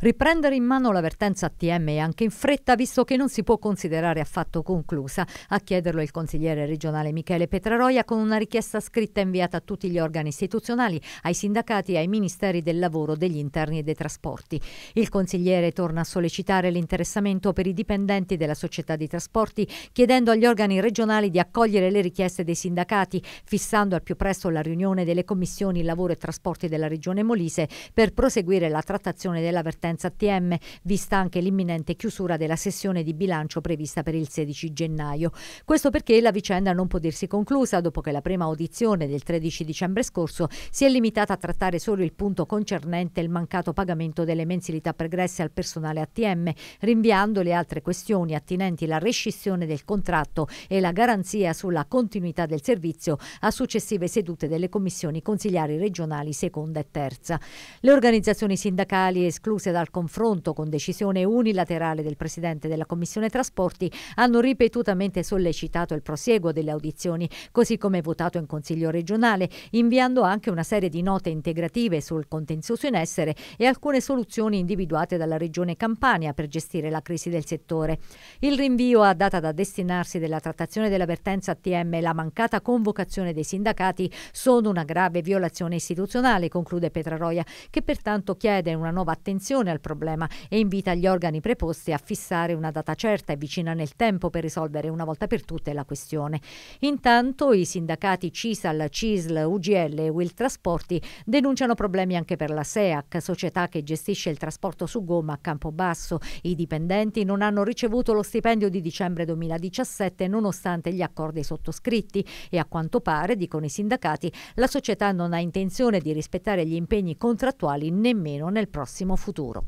Riprendere in mano la vertenza ATM e anche in fretta, visto che non si può considerare affatto conclusa, a chiederlo il consigliere regionale Michele Petraroia con una richiesta scritta inviata a tutti gli organi istituzionali, ai sindacati e ai ministeri del lavoro, degli interni e dei trasporti. Il consigliere torna a sollecitare l'interessamento per i dipendenti della società di trasporti, chiedendo agli organi regionali di accogliere le richieste dei sindacati, fissando al più presto la riunione delle commissioni lavoro e trasporti della regione Molise per proseguire la trattazione della vertenza senza ATM, vista anche l'imminente chiusura della sessione di bilancio prevista per il 16 gennaio. Questo perché la vicenda non può dirsi conclusa dopo che la prima audizione del 13 dicembre scorso si è limitata a trattare solo il punto concernente il mancato pagamento delle mensilità pregresse al personale ATM, rinviando le altre questioni attinenti la rescissione del contratto e la garanzia sulla continuità del servizio a successive sedute delle commissioni consigliari regionali seconda e terza. Le organizzazioni sindacali escluse da dal confronto con decisione unilaterale del Presidente della Commissione Trasporti, hanno ripetutamente sollecitato il prosieguo delle audizioni, così come votato in Consiglio regionale, inviando anche una serie di note integrative sul contenzioso in essere e alcune soluzioni individuate dalla Regione Campania per gestire la crisi del settore. Il rinvio a data da destinarsi della trattazione della vertenza ATM e la mancata convocazione dei sindacati sono una grave violazione istituzionale, conclude Petraroia, che pertanto chiede una nuova attenzione soluzione al problema e invita gli organi preposti a fissare una data certa e vicina nel tempo per risolvere una volta per tutte la questione. Intanto i sindacati CISAL, CISL, UGL e Will Trasporti denunciano problemi anche per la SEAC, società che gestisce il trasporto su gomma a Campobasso. I dipendenti non hanno ricevuto lo stipendio di dicembre 2017 nonostante gli accordi sottoscritti e a quanto pare, dicono i sindacati, la società non ha intenzione di rispettare gli impegni contrattuali nemmeno nel prossimo futuro.